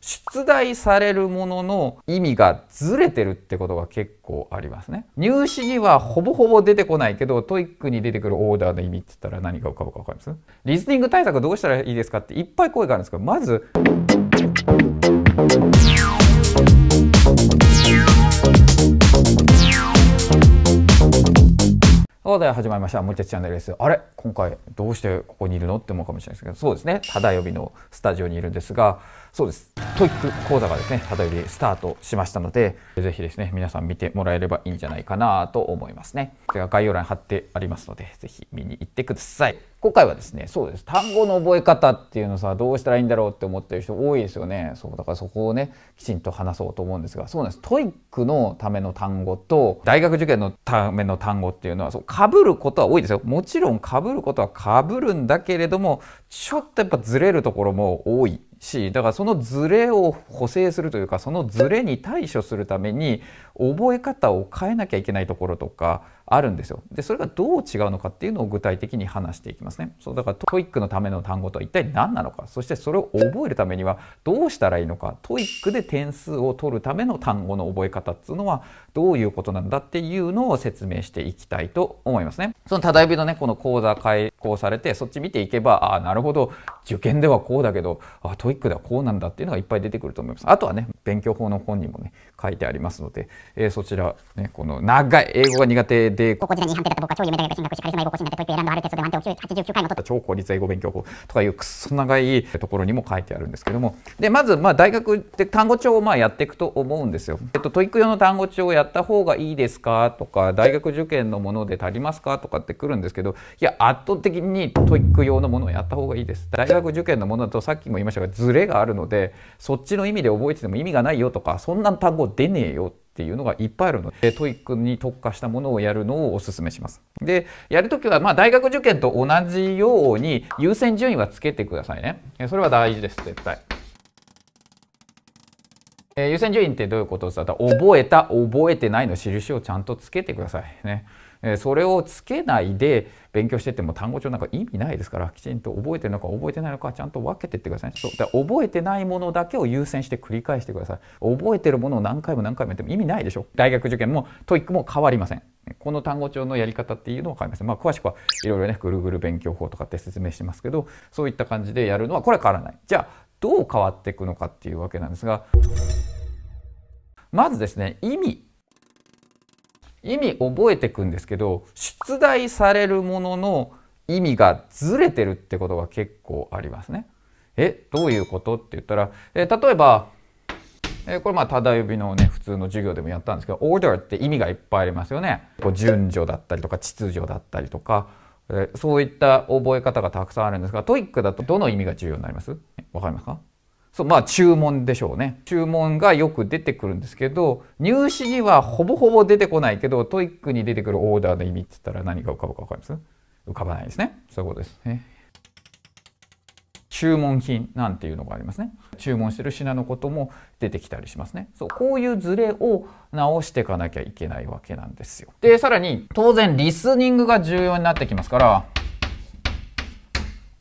出題されるものの意味がずれてるってことが結構ありますね。入試にはほぼほぼ出てこないけど、トイックに出てくるオーダーの意味って言ったら何が浮かぶか分かりますリスニング対策どうしたらいいですかっていっぱい声があるんですけど、まず、さあでは始まりました。もう一チャンネルです。あれ今回どうしてここにいるのって思うかもしれないですけど、そうですね。ただ呼びのスタジオにいるんですが、そうです。トイック講座がですね、ただ呼びスタートしましたので、ぜひですね、皆さん見てもらえればいいんじゃないかなと思いますね。では概要欄に貼ってありますので、ぜひ見に行ってください。今回はですねそうです単語の覚え方っていうのさどうしたらいいんだろうって思ってる人多いですよねそうだからそこをねきちんと話そうと思うんですがそうなんですトイックのための単語と大学受験のための単語っていうのはそうぶることは多いですよもちろんかぶることは被るんだけれどもちょっとやっぱずれるところも多いしだからそのズレを補正するというかそのズレに対処するために覚え方を変えなきゃいけないところとかあるんですよ。で、それがどう違うのかっていうのを具体的に話していきますね。そう、だからトイックのための単語とは一体何なのか、そしてそれを覚えるためにはどうしたらいいのか、トイックで点数を取るための単語の覚え方っていうのはどういうことなんだっていうのを説明していきたいと思いますね。そのただいびのね、この講座開講されて、そっち見ていけば、ああ、なるほど、受験ではこうだけど、あトイックではこうなんだっていうのがいっぱい出てくると思います。あとはね、勉強法の本にもね、書いてありますので、えー、そちら、ね、この長い、英語が苦手で、高校時代に判定だった僕は超有名大学進学し、カリスマ英語講師になって、トイック選んだあるテストで満点を89回も取った。超効率英語勉強法とかいうくそ長いところにも書いてあるんですけども、で、まず、まあ、大学で単語帳をまあやっていくと思うんですよ。えっと、トイック用の単語帳をやった方がいいですかとか、大学受験のもので足りますかとかってくるんですけど、いや、圧倒的にトイック用のものをやった方がいいです。大学受験のものだとさっきも言いましたが、ズレがあるので、そっちの意味で覚えてても意味がないよとか、そんな単語出ねえよっていうのがいっぱいあるので、トイックに特化したものをやるのをお勧めします。で、やるときは、まあ、大学受験と同じように優先順位はつけてくださいね。それは大事です、絶対。え優先順位ってどういうことですか覚えた、覚えてないの印をちゃんとつけてくださいね。えそれをつけないで勉強してても単語帳なんか意味ないですからきちんと覚えてるのか覚えてないのかちゃんと分けてってください、ね、そうだ覚えてないものだけを優先して繰り返してください覚えてるものを何回も何回もやっても意味ないでしょ大学受験もトイックも変わりませんこの単語帳のやり方っていうのは変わりませんまあ詳しくはいろいろねぐるぐる勉強法とかって説明してますけどそういった感じでやるのはこれは変わらないじゃあどう変わっていくのかっていうわけなんですがまずですね意味意味覚えてくんですけど出題されるものの意味がずれてるってことが結構ありますね。えどういうことって言ったら、えー、例えば、えー、これまあただ指のね普通の授業でもやったんですけど order って意味がいっぱいありますよね。こう順序だったりとか秩序だったりとか、えー、そういった覚え方がたくさんあるんですがトイックだとどの意味が重要になりますわかりますかそまあ注文でしょうね注文がよく出てくるんですけど入試にはほぼほぼ出てこないけどトイックに出てくるオーダーの意味って言ったら何が浮かぶか分かります浮かばないですねそういうことですね注文品なんていうのがありますね注文してる品のことも出てきたりしますねそうこういうズレを直していかなきゃいけないわけなんですよでさらに当然リスニングが重要になってきますから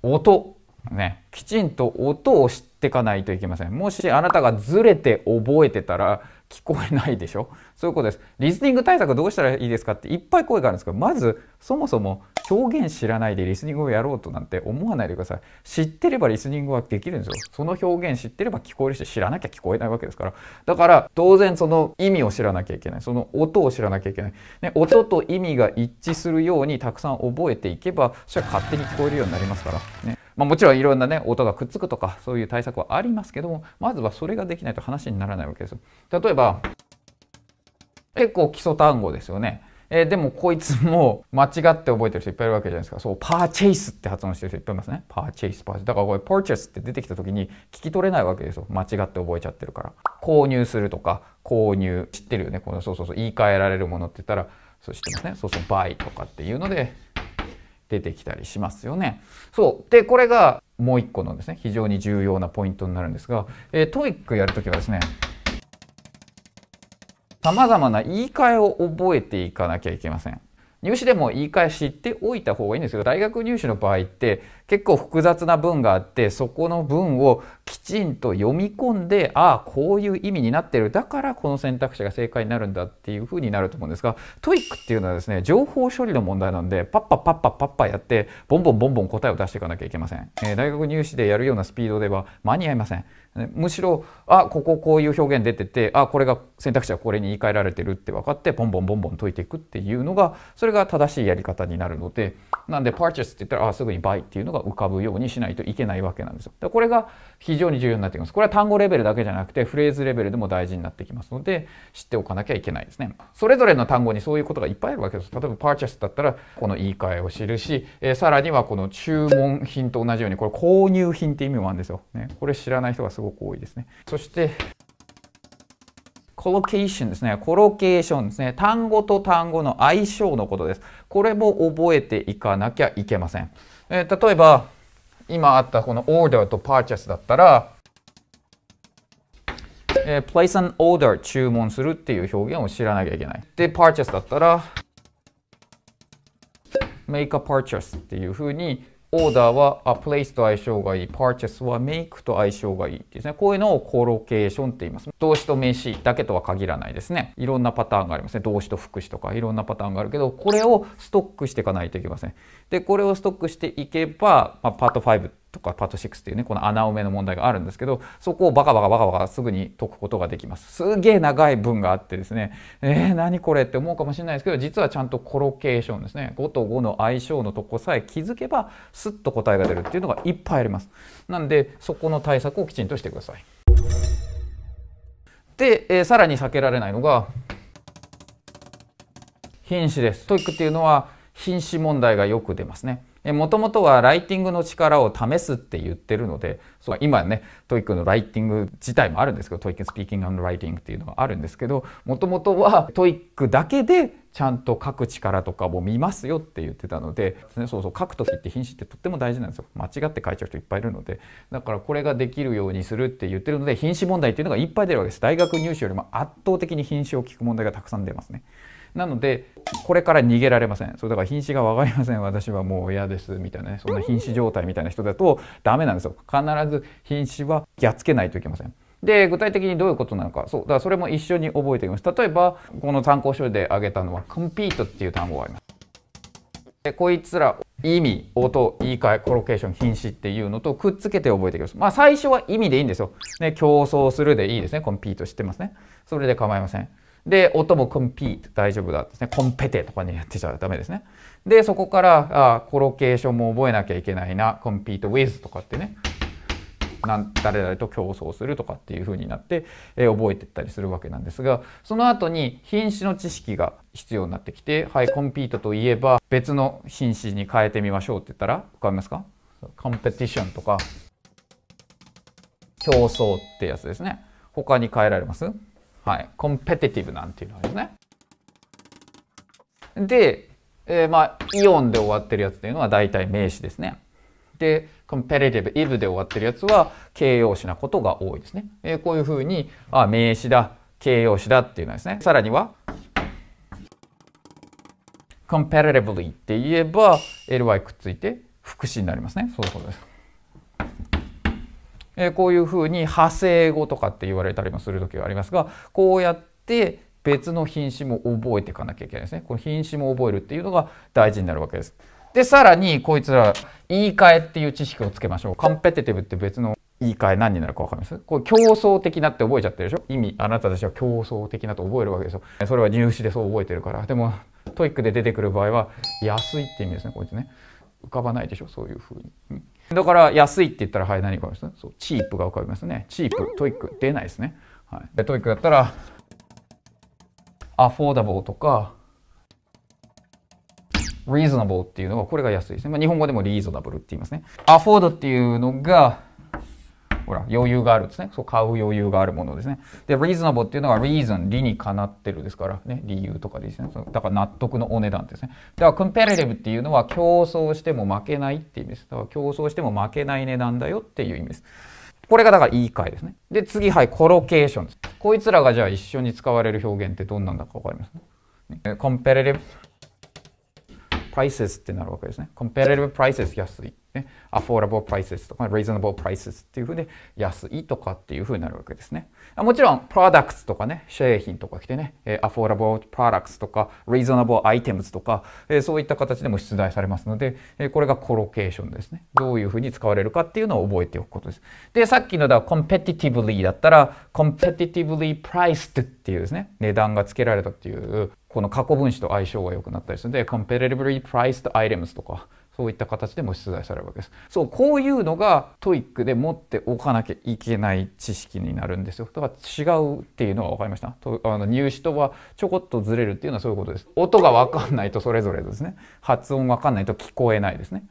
音ね、きちんと音を知っていかないといけません。もしあなたがずれて覚えてたら聞こえないでしょそういうことです。リスニング対策どうしたらいいですかっていっぱい声があるんですけど、まずそもそも表現知らないでリスニングをやろうとなんて思わないでください。知ってればリスニングはできるんですよ。その表現知ってれば聞こえるし、知らなきゃ聞こえないわけですから。だから当然その意味を知らなきゃいけない。その音を知らなきゃいけない。ね、音と意味が一致するようにたくさん覚えていけば、それは勝手に聞こえるようになりますから。ねまあ、もちろんいろんなね音がくっつくとかそういう対策はありますけどもまずはそれができないと話にならないわけですよ。例えば結構基礎単語ですよね。えー、でもこいつも間違って覚えてる人いっぱいいるわけじゃないですか。そう、パーチェイスって発音してる人いっぱいいますね。パーチェイス、パーチェイス。だからこれ、パーチェイスって出てきた時に聞き取れないわけですよ。間違って覚えちゃってるから。購入するとか、購入、知ってるよね。この、そうそうそう、言い換えられるものって言ったら、そう知ってますね。そうそう、バイとかっていうので、出てきたりしますよね。そうでこれがもう一個のですね非常に重要なポイントになるんですが、えー、トイックやるときはですね様々な言い換えを覚えていかなきゃいけません。入試でも言い返しっておいた方がいいんですけど大学入試の場合って結構複雑な文があってそこの文をきちんと読み込んでああこういう意味になってるだからこの選択肢が正解になるんだっていうふうになると思うんですが TOEIC っていうのはですね情報処理の問題なんでパッパパッパッパッパやってボンボンボンボン答えを出していかなきゃいけません、えー、大学入試でやるようなスピードでは間に合いませんむしろあこここういう表現出ててあこれが選択肢はこれに言い換えられてるって分かってボンボンボンボン解いていくっていうのがそれが正しいやり方になるのでなんで purchase って言ったらあすぐに buy っていうのが浮かぶようにしないといけないわけなんですよ。これが非非常に重要になってきます。これは単語レベルだけじゃなくてフレーズレベルでも大事になってきますので知っておかなきゃいけないですね。それぞれの単語にそういうことがいっぱいあるわけです。例えば purchase だったらこの言い換えを知るし、えー、さらにはこの注文品と同じようにこれ購入品って意味もあるんですよ。ね、これ知らない人がすごく多いですね。そしてコロケーションですね。コロケーションですね。単語と単語の相性のことです。これも覚えていかなきゃいけません。えー、例えば、今あったこの order と purchase だったら、えー、place an order 注文するっていう表現を知らなきゃいけない。で、purchase だったら make a purchase っていうふうにオーダーは a place と相性がいい、purchase は make と相性がいいですね。こういうのをコロケーションって言います。動詞と名詞だけとは限らないですね。いろんなパターンがありますね。動詞と副詞とかいろんなパターンがあるけど、これをストックしていかないといけません。で、これをストックしていけば、まあ、パート5とかパート6っていうねこの穴埋めの問題があるんですけどそこをバカバカバカバカすぐに解くことができますすげえ長い文があってですねえー、何これって思うかもしれないですけど実はちゃんとコロケーションですね5と5の相性のとこさえ気づけばスッと答えが出るっていうのがいっぱいありますなんでそこの対策をきちんとしてくださいで、えー、さらに避けられないのが品詞です TOEIC っていうのは品詞問題がよく出ますねもともとはライティングの力を試すって言ってるので、そう今ね、トイックのライティング自体もあるんですけど、トイックスピーキングライティングっていうのがあるんですけど、もともとはトイックだけでちゃんと書く力とかも見ますよって言ってたので、そうそう書く時って品詞ってとっても大事なんですよ間違って書いちゃう人いっぱいいるのでだからこれができるようにするって言ってるので品詞問題っていうのがいっぱい出るわけです大学入試よりも圧倒的に品詞を聞く問題がたくさん出ますね。なのでこれから逃げられませんそれだから瀕死が分かりません私はもう嫌ですみたいなねそんな瀕死状態みたいな人だとダメなんですよ必ず瀕死はやっつけないといけませんで具体的にどういうことなのかそうだからそれも一緒に覚えておきます例えばこの参考書で挙げたのは「コンピート」っていう単語がありますでこいつら意味音言い換えコロケーション品詞っていうのとくっつけて覚えていきますまあ最初は意味でいいんですよ、ね、競争するでいいですねコンピートしてますねそれで構いませんで、音もコンピート、大丈夫だですね。コンペテとかにやってちゃダメですね。で、そこから、あコロケーションも覚えなきゃいけないな、コンピートウィズとかってね。なん誰々と競争するとかっていう風になって、えー、覚えてったりするわけなんですがその後に品詞の知識が必要になってきてはいコンピートといえば別の品詞に変えてみましょうって言ったら分かりますかコンペティションとか競争ってやつですね他に変えられますはい、コンペティティブなんていうのですね。で、えー、まあ、イオンで終わってるやつっていうのは大体名詞ですね。で、コンペティティブ、イブで終わってるやつは形容詞なことが多いですね。えー、こういうふうに、あ、名詞だ、形容詞だっていうのはですね。さらには、コンペティティブリーって言えば ly くっついて副詞になりますね。そういうことです。えこういうふうに派生語とかって言われたりもする時がありますがこうやって別の品種も覚えていかなきゃいけないですね。この品種も覚えるっていうのが大事になるわけです。でさらにこいつら言い換えっていう知識をつけましょう。カンペティティブって別の言い換え何になるか分かりますこれ競争的なって覚えちゃってるでしょ意味あなたたちは競争的なと覚えるわけですよ。それは入試でそう覚えてるから。でもトイックで出てくる場合は安いって意味ですねこいつね。浮かばないでしょそういうふうに、うん、だから安いって言ったらはい何かびますそうチープが浮かびますねチープトイック出ないですね、はい、でトイックだったらアフォーダボーとかリーズナブルっていうのがこれが安いですね、まあ、日本語でもリーズナブルって言いますねアフォードっていうのがほら、余裕があるんですね。そう、買う余裕があるものですね。で、reasonable っていうのは reason、理にかなってるですから、ね、理由とかですね。だから納得のお値段ですね。だから、competitive っていうのは競争しても負けないっていう意味です。だから、競争しても負けない値段だよっていう意味です。これがだから言い換えですね。で、次、はい、コロケーションです。こいつらがじゃあ一緒に使われる表現ってどんなんだかわかりますね。competitive prices ってなるわけですね。competitive prices 安い。ね。affordable prices とか reasonable prices っていうふうで安いとかっていうふうになるわけですね。もちろん products とかね、製品とか来てね、affordable products とか reasonable items とか、そういった形でも出題されますので、これがコロケーションですね。どういうふうに使われるかっていうのを覚えておくことです。で、さっきのだ competitively だったら competitively priced っていうですね、値段が付けられたっていうこの過去分詞と相性が良くなったりするので、competitively priced items とか、そういった形でも出題されるわけです。そうこういうのがトイックで持っておかなきゃいけない知識になるんですよ。だから違うっていうのは分かりました。とあの入試とはちょこっとずれるっていうのはそういうことです。音が分かんないとそれぞれですね。発音分かんないと聞こえないですね。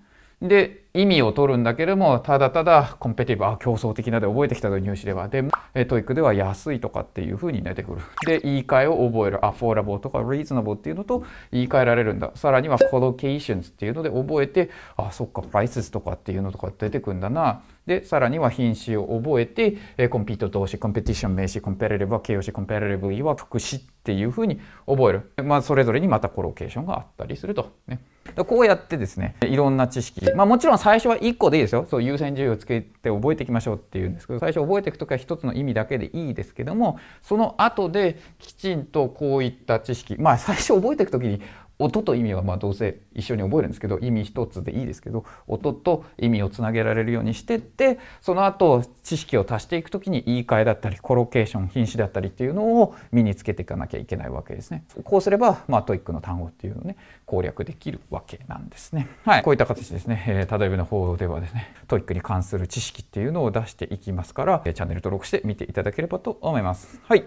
で、意味を取るんだけれども、ただただコンペティブ、あ、競争的なで覚えてきたと入試では。で、トイックでは安いとかっていう風に出てくる。で、言い換えを覚える。アフォーラボーとかリーズナボーっていうのと言い換えられるんだ。さらにはコロケーションズっていうので覚えて、あ、そっか、プライスとかっていうのとか出てくんだな。で、さらには品詞を覚えて、えコンピート動詞、コンペティション名詞、コンペレレブは形容詞、コンペレレブイは副詞っていうふうに覚える。まあ、それぞれにまたコロケーションがあったりすると。ね。こうやってですね、いろんな知識。まあ、もちろん最初は1個でいいですよ。そう、優先順位をつけて覚えていきましょうっていうんですけど、最初覚えていくときは1つの意味だけでいいですけども、その後できちんとこういった知識。まあ、最初覚えていくときに、音と意味はまあどうせ一緒に覚えるんですけど意味一つでいいですけど音と意味をつなげられるようにしてってその後知識を足していく時に言い換えだったりコロケーション品詞だったりっていうのを身につけていかなきゃいけないわけですね。こうすれば、まあ、トイックの単語っていうのをね攻略できるわけなんですね。はい、こういった形ですね、えー、例えばの方ではですねトイックに関する知識っていうのを出していきますからチャンネル登録して見ていただければと思います。はい、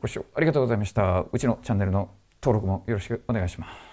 ご視聴ありがとうございました。うちのチャンネルの登録もよろしくお願いします。